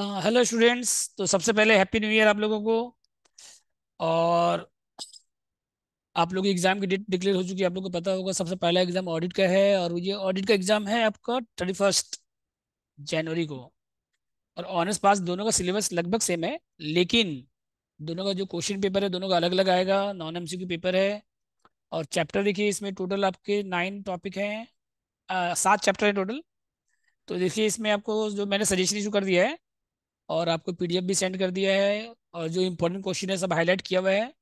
hello students तो सबसे पहले हैप्पी न्यू ईयर आप लोगों को और आप लोग एग्जाम की डेट डिक्लेयर हो चुकी है आप लोगों को पता होगा सबसे पहला एग्जाम ऑडिट का है और ये ऑडिट का एग्जाम है आपका थर्टी फर्स्ट जनवरी को और ऑनर्स पास दोनों का सिलेबस लगभग सेम है लेकिन दोनों का जो क्वेश्चन पेपर है दोनों का अलग अलग आएगा नॉन एम पेपर है और चैप्टर देखिए इसमें टोटल आपके नाइन टॉपिक हैं सात चैप्टर है टोटल तो देखिए इसमें आपको जो मैंने सजेशन इशू कर दिया है और आपको पीडीएफ भी सेंड कर दिया है और जो इम्पोर्टेंट क्वेश्चन है सब हाईलाइट किया हुआ है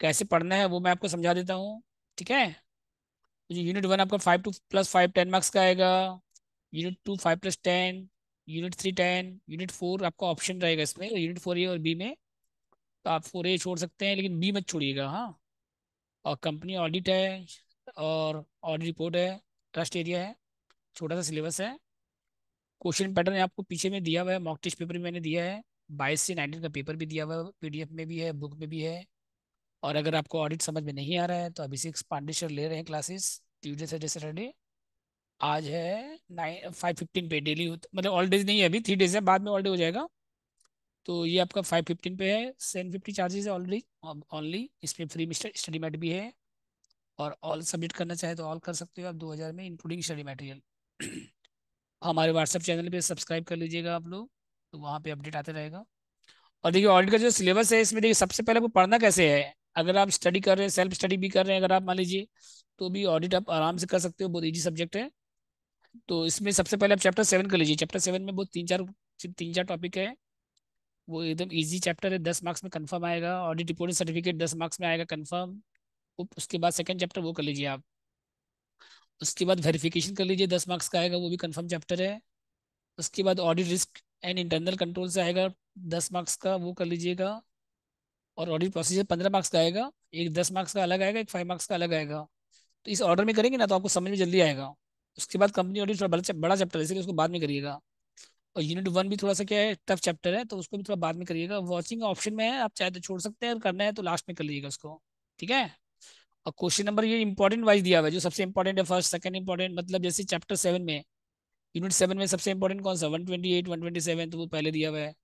कैसे पढ़ना है वो मैं आपको समझा देता हूँ ठीक है जो यूनिट वन आपका five two plus five ten marks का आएगा unit two five plus ten unit three ten unit four आपका ऑप्शन रहेगा इसमें यूनिट फोर ए और बी में तो आप फोर ए छोड़ सकते हैं लेकिन बी मत छोड़िएगा हाँ और कंपनी ऑडिट है और ऑडिट रिपोर्ट है ट्रस्ट एरिया है छोटा सा सिलेबस है क्वेश्चन पैटर्न आपको पीछे में दिया हुआ है मॉक टेस्ट पेपर में मैंने दिया है बाईस से नाइनटीन का पेपर भी दिया हुआ है पीडीएफ में भी है बुक में भी है और अगर आपको ऑडिट समझ में नहीं आ रहा है तो अभी सिक्स पांडेश्वर ले रहे हैं क्लासेस ट्यूजडे से सैटरडे आज है नाइन फाइव फिफ्टीन पे डेली मतलब ऑल डेज नहीं है अभी थ्री डेज है बाद में ऑल डे हो जाएगा तो ये आपका फाइव फिफ्टीन पे है सेवन फिफ्टी चार्जेज है ऑलरेडी ऑनली इसमें फ्री स्टडी मैट भी है और ऑल सबमिट करना चाहे तो ऑल कर सकते हो आप दो हज़ार में इंक्लूडिंग स्टडी मटेरियल हमारे व्हाट्सएप चैनल पे सब्सक्राइब कर लीजिएगा आप लोग तो वहाँ पे अपडेट आते रहेगा और देखिए ऑडिट का जो सिलेबस है इसमें देखिए सबसे पहले आपको पढ़ना कैसे है अगर आप स्टडी कर रहे हैं सेल्फ स्टडी भी कर रहे हैं अगर आप मान लीजिए तो भी ऑडिट आप आराम से कर सकते हो बहुत ईजी सब्जेक्ट है तो इसमें सबसे पहले आप चैप्टर सेवन कर लीजिए चैप्टर सेवन में बहुत तीन चार तीन चार टॉपिक है वो एकदम इजी चैप्टर है दस मार्क्स में कंफर्म आएगा ऑडिट रिपोर्टिंग सर्टिफिकेट दस मार्क्स में आएगा कंफर्म उसके बाद सेकंड चैप्टर वो कर लीजिए आप उसके बाद वेरिफिकेशन कर लीजिए दस मार्क्स का आएगा वो भी कंफर्म चैप्टर है उसके बाद audit risk and internal control से आएगा दस मार्क्स का वो कर लीजिएगा और ऑडिट प्रोसीजर पंद्रह मार्क्स का आएगा एक दस मार्क्स का अलग आएगा एक फाइव मार्क्स का अलग आएगा तो इस ऑर्डर में करेंगे ना तो आपको समझ में जल्दी आएगा उसके बाद कंपनी ऑडिट थोड़ा बड़ा चैप्टर है इसलिए उसको बाद में करिएगा और यूनिट वन भी थोड़ा सा क्या है टफ चैप्टर है तो उसको भी थोड़ा बाद में करिएगा वॉचिंग ऑप्शन में है आप चाहे तो छोड़ सकते हैं और करना है तो लास्ट में कर लीजिएगा उसको ठीक है और क्वेश्चन नंबर ये इंपॉर्टेंट वाइज दिया हुआ है जो सबसे इंपॉर्टेंट है फर्स्ट सेकंड इंपॉर्टेंट मतलब जैसे चैप्टर सेवन में यूनिट सेवन में सबसे इंपॉर्टेंट कौन सा one twenty eight one twenty seven तो वो पहले दिया हुआ है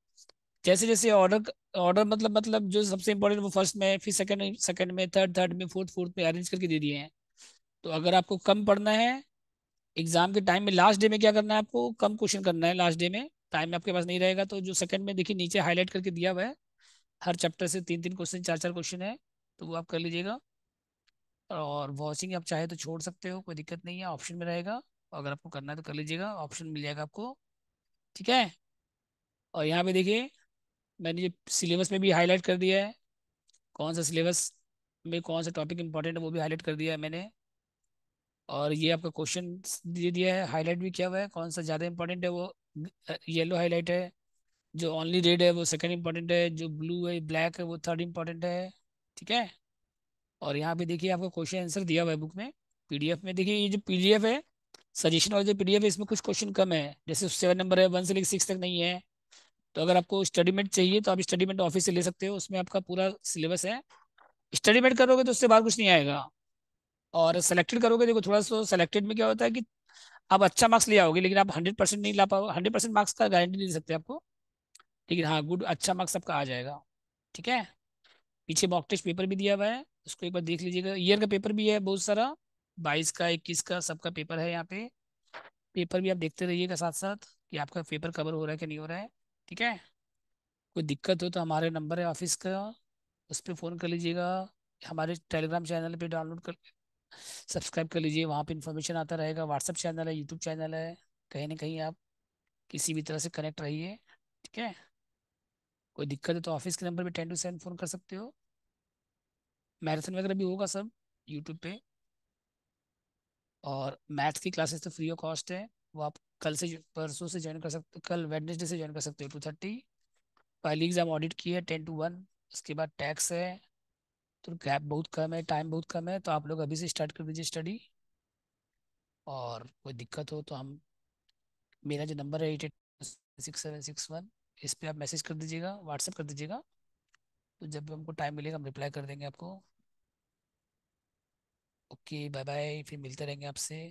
जैसे जैसे ऑर्डर ऑर्डर मतलब मतलब जो सबसे इंपॉर्टेंट वो फर्स्ट में फिर सेकंड सेकंड में थर्ड थर्ड में फोर्थ फोर्थ में अरेंज करके दे दिए हैं तो अगर आपको कम पढ़ना है एग्जाम के टाइम में लास्ट डे में क्या करना है आपको कम क्वेश्चन करना है लास्ट डे में टाइम आपके पास नहीं रहेगा तो जो सेकंड में देखिए नीचे हाईलाइट करके दिया हुआ है हर चैप्टर से तीन तीन क्वेश्चन चार चार क्वेश्चन है तो वो आप कर लीजिएगा और वॉशिंग आप चाहे तो छोड़ सकते हो कोई दिक्कत नहीं है ऑप्शन में रहेगा अगर आपको करना है तो कर लीजिएगा ऑप्शन मिल जाएगा आपको ठीक है और यहाँ पे देखिए मैंने ये सिलेबस में भी हाईलाइट कर दिया है कौन सा सिलेबस में कौन सा टॉपिक इंपॉर्टेंट है वो भी हाईलाइट कर दिया है मैंने और ये आपका क्वेश्चन दे दिया है हाईलाइट भी किया हुआ है कौन सा ज़्यादा इंपॉर्टेंट है वो येलो हाईलाइट है जो ओनली रेड है वो सेकेंड इंपॉर्टेंट है जो ब्लू है ब्लैक है वो थर्ड इंपॉर्टेंट है ठीक है और यहाँ पे देखिए आपको क्वेश्चन आंसर दिया हुआ है बुक में पीडीएफ में देखिए ये जो पीडीएफ है सजेशन और जो पीडीएफ है इसमें कुछ क्वेश्चन कम है जैसे सेवन नंबर है वन से लेकर सिक्स तक नहीं है तो अगर आपको स्टडीमेंट चाहिए तो आप स्टडीमेंट ऑफिस से ले सकते हो उसमें आपका पूरा सिलेबस है स्टडीमेंट करोगे तो उससे बाहर कुछ नहीं आएगा और सेलेक्टेड करोगे देखो थोड़ा सा सेलेक्टेड में क्या होता है कि आप अच्छा मार्क्स ले आओगे लेकिन आप हंड्रेड परसेंट नहीं ला पाओ हंड्रेड परसेंट मार्क्स का गारंटी नहीं दे सकते आपको लेकिन हाँ गुड अच्छा मार्क्स आपका आ जाएगा ठीक है पीछे मॉक टेस्ट पेपर भी दिया हुआ है उसको एक बार देख लीजिएगा ईयर का पेपर भी है बहुत सारा बाईस का इक्कीस का सबका पेपर है यहाँ पे पेपर भी आप देखते रहिएगा साथ साथ कि आपका पेपर कवर हो रहा है कि नहीं हो रहा है ठीक है कोई दिक्कत हो तो हमारे नंबर है ऑफिस का उस पर फ़ोन कर लीजिएगा हमारे टेलीग्राम चैनल पे डाउनलोड कर सब्सक्राइब कर लीजिए वहाँ पे इन्फॉर्मेशन आता रहेगा व्हाट्सअप चैनल है यूट्यूब चैनल है कहीं ना कहीं आप किसी भी तरह से कनेक्ट रहिए ठीक है कोई दिक्कत है तो ऑफिस के नंबर पर टेन टू सेवन फ़ोन कर सकते हो मैराथन वगैरह भी होगा सब यूट्यूब पे और मैथ्स की क्लासेस तो फ्री ऑफ कॉस्ट है वो आप कल से परसों से ज्वाइन कर सकते हो कल वेडनेसडे से ज्वाइन कर सकते हो टू थर्टी पहली एग्जाम ऑडिट की है टेन टू वन उसके बाद टैक्स है तो गैप बहुत कम है टाइम बहुत कम है तो आप लोग अभी से स्टार्ट कर दीजिए स्टडी और कोई दिक्कत हो तो हम मेरा जो नंबर है eight eight six seven six one इस पर आप मैसेज कर दीजिएगा व्हाट्सएप कर दीजिएगा तो जब भी हमको टाइम मिलेगा हम रिप्लाई कर देंगे आपको ओके बाय बाय फिर मिलते रहेंगे आपसे